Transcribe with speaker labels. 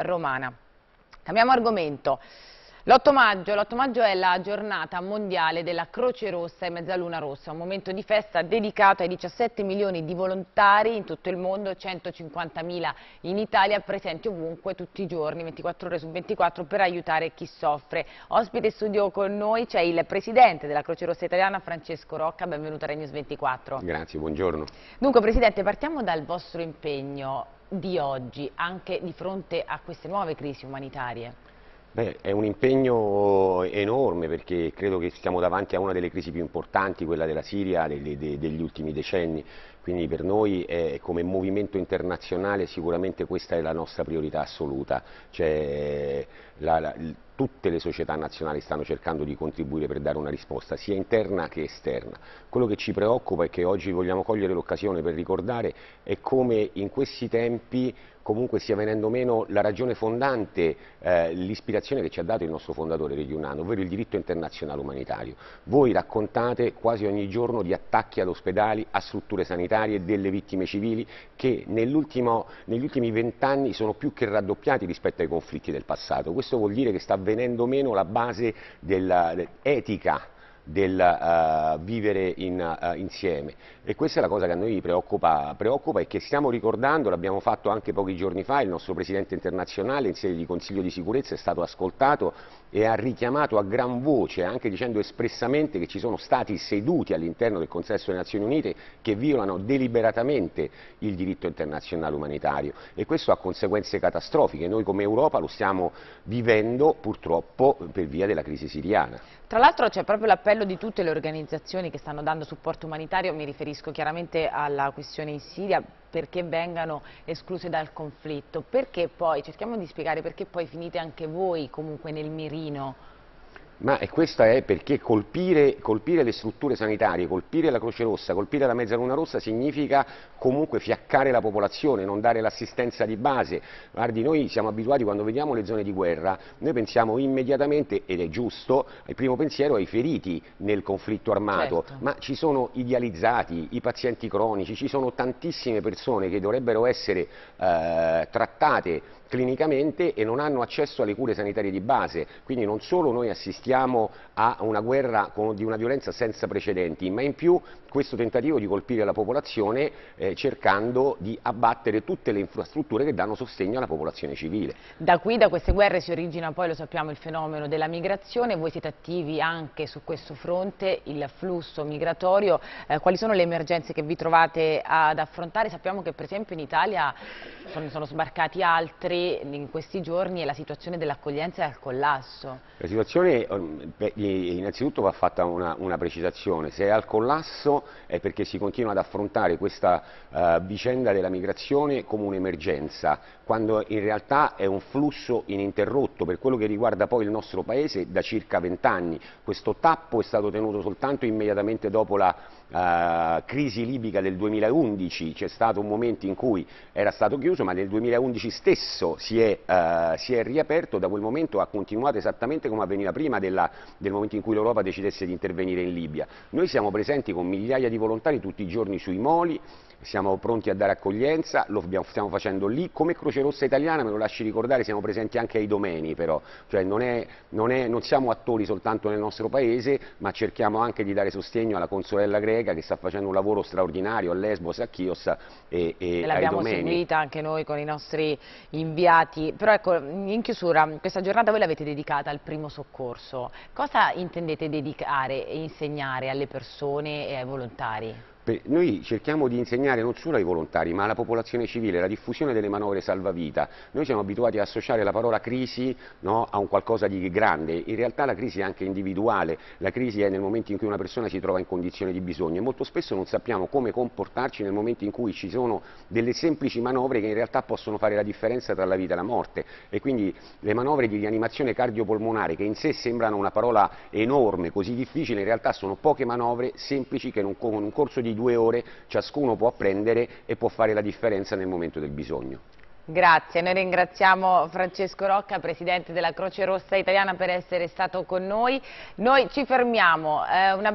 Speaker 1: romana. Cambiamo argomento. L'8 maggio, maggio, è la giornata mondiale della Croce Rossa e Mezzaluna Rossa, un momento di festa dedicato ai 17 milioni di volontari in tutto il mondo, 150 mila in Italia, presenti ovunque tutti i giorni, 24 ore su 24, per aiutare chi soffre. Ospite in studio con noi c'è il presidente della Croce Rossa Italiana, Francesco Rocca, benvenuto a Renews 24.
Speaker 2: Grazie, buongiorno.
Speaker 1: Dunque Presidente, partiamo dal vostro impegno di oggi, anche di fronte a queste nuove crisi umanitarie.
Speaker 2: Beh, è un impegno enorme perché credo che stiamo davanti a una delle crisi più importanti, quella della Siria, degli, degli ultimi decenni, quindi per noi eh, come movimento internazionale sicuramente questa è la nostra priorità assoluta, cioè, la, la, tutte le società nazionali stanno cercando di contribuire per dare una risposta sia interna che esterna. Quello che ci preoccupa e che oggi vogliamo cogliere l'occasione per ricordare è come in questi tempi comunque stia venendo meno la ragione fondante, eh, l'ispirazione che ci ha dato il nostro fondatore Regiunano, ovvero il diritto internazionale umanitario. Voi raccontate quasi ogni giorno di attacchi ad ospedali, a strutture sanitarie, delle vittime civili che negli ultimi vent'anni sono più che raddoppiati rispetto ai conflitti del passato. Questo vuol dire che sta avvenendo venendo meno la base dell'etica del uh, vivere in, uh, insieme e questa è la cosa che a noi preoccupa, preoccupa e che stiamo ricordando, l'abbiamo fatto anche pochi giorni fa, il nostro Presidente internazionale in sede di Consiglio di sicurezza è stato ascoltato e ha richiamato a gran voce, anche dicendo espressamente che ci sono stati seduti all'interno del Consesso delle Nazioni Unite che violano deliberatamente il diritto internazionale umanitario e questo ha conseguenze catastrofiche, noi come Europa lo stiamo vivendo purtroppo per via della crisi siriana.
Speaker 1: Tra l'altro c'è proprio l'appello l'appello di tutte le organizzazioni che stanno dando supporto umanitario, mi riferisco chiaramente alla questione in Siria, perché vengano escluse dal conflitto, perché poi, cerchiamo di spiegare perché poi finite anche voi comunque nel mirino
Speaker 2: ma questa è perché colpire, colpire, le strutture sanitarie, colpire la Croce Rossa, colpire la Mezzaluna Rossa significa comunque fiaccare la popolazione, non dare l'assistenza di base. Guardi, noi siamo abituati quando vediamo le zone di guerra, noi pensiamo immediatamente, ed è giusto, il primo pensiero ai feriti nel conflitto armato, certo. ma ci sono idealizzati, i pazienti cronici, ci sono tantissime persone che dovrebbero essere eh, trattate clinicamente e non hanno accesso alle cure sanitarie di base, quindi non solo noi assistiamo a una guerra con, di una violenza senza precedenti, ma in più questo tentativo di colpire la popolazione eh, cercando di abbattere tutte le infrastrutture che danno sostegno alla popolazione civile.
Speaker 1: Da qui, da queste guerre si origina poi, lo sappiamo, il fenomeno della migrazione, voi siete attivi anche su questo fronte, il flusso migratorio, eh, quali sono le emergenze che vi trovate ad affrontare? Sappiamo che per esempio in Italia sono, sono sbarcati altri in questi giorni è la situazione dell'accoglienza e al collasso.
Speaker 2: La situazione, ehm, innanzitutto va fatta una, una, precisazione, se è al collasso è perché si continua ad affrontare questa uh, vicenda della migrazione come un'emergenza, quando in realtà è un flusso ininterrotto per quello che riguarda poi il nostro Paese da circa vent'anni. Questo tappo è stato tenuto soltanto immediatamente dopo la uh, crisi libica del 2011, c'è stato un momento in cui era stato chiuso, ma nel 2011 stesso si è, eh, si è, riaperto, da quel momento ha continuato esattamente come avveniva prima della, del momento in cui l'Europa decidesse di intervenire in Libia. Noi siamo presenti con migliaia di volontari tutti i giorni sui moli, siamo pronti a dare accoglienza, lo stiamo facendo lì, come Croce Rossa Italiana, me lo lasci ricordare, siamo presenti anche ai domeni però, cioè non, è, non, è, non siamo attori soltanto nel nostro paese, ma cerchiamo anche di dare sostegno alla consorella greca che sta facendo un lavoro straordinario a Lesbos, a Chios e, e, e ai domeni. L'abbiamo seguita
Speaker 1: anche noi con i nostri inviti arrabbiati, però ecco, in chiusura, questa giornata voi l'avete dedicata al primo soccorso. Cosa intendete dedicare e insegnare alle persone e ai volontari?
Speaker 2: Noi cerchiamo di insegnare non solo ai volontari ma alla popolazione civile la diffusione delle manovre salvavita. Noi siamo abituati ad associare la parola crisi no, a un qualcosa di grande, in realtà la crisi è anche individuale, la crisi è nel momento in cui una persona si trova in condizione di bisogno e molto spesso non sappiamo come comportarci nel momento in cui ci sono delle semplici manovre che in realtà possono fare la differenza tra la vita e la morte e quindi le manovre di rianimazione cardiopolmonare che in sé sembrano una parola enorme, così difficile, in realtà sono poche manovre semplici che con un corso di di due ore ciascuno può apprendere e può fare la differenza nel momento del bisogno.
Speaker 1: Grazie, noi ringraziamo Francesco Rocca, Presidente della Croce Rossa Italiana, per essere stato con noi. Noi ci fermiamo. Eh,